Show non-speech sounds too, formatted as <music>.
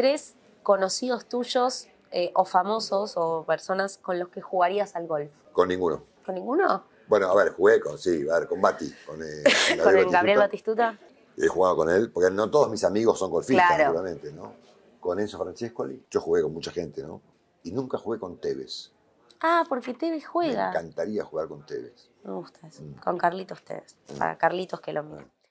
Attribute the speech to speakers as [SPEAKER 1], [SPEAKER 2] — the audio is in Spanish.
[SPEAKER 1] tres conocidos tuyos eh, o famosos o personas con los que jugarías
[SPEAKER 2] al golf. Con ninguno. ¿Con ninguno?
[SPEAKER 3] Bueno, a ver, jugué con, sí, a ver, con Bati, con, eh, <laughs> Gabriel,
[SPEAKER 2] Batistuta.
[SPEAKER 4] He jugado con él, porque no todos mis amigos son golfistas, ¿no? Con Enzo Francescoli, yo jugué con mucha gente, ¿no? Y nunca jugué con Tevez.
[SPEAKER 5] Ah, porque
[SPEAKER 6] Tevez juega. Me
[SPEAKER 4] encantaría jugar con Tevez.
[SPEAKER 6] Me gusta eso. Mm. Con Carlitos Tevez. Mm. Para Carlitos que lo mío.